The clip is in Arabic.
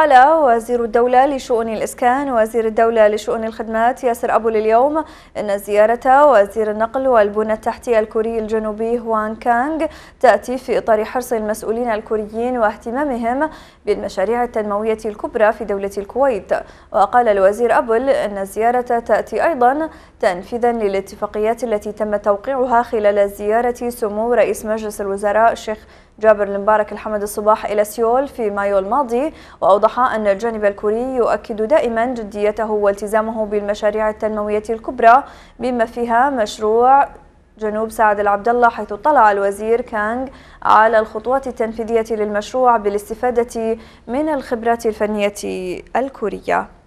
قال وزير الدولة لشؤون الإسكان وزير الدولة لشؤون الخدمات ياسر أبو لليوم أن زيارة وزير النقل والبنى التحتية الكوري الجنوبي هوان كانغ تأتي في إطار حرص المسؤولين الكوريين واهتمامهم بالمشاريع التنموية الكبرى في دولة الكويت وقال الوزير أبل أن الزيارة تأتي أيضا تنفيذا للاتفاقيات التي تم توقيعها خلال زيارة سمو رئيس مجلس الوزراء الشيخ جابر المبارك الحمد الصباح إلى سيول في مايو الماضي وأوضح أن الجانب الكوري يؤكد دائما جديته والتزامه بالمشاريع التنموية الكبرى بما فيها مشروع جنوب سعد العبد الله حيث اطلع الوزير كانغ على الخطوات التنفيذية للمشروع بالاستفادة من الخبرات الفنية الكورية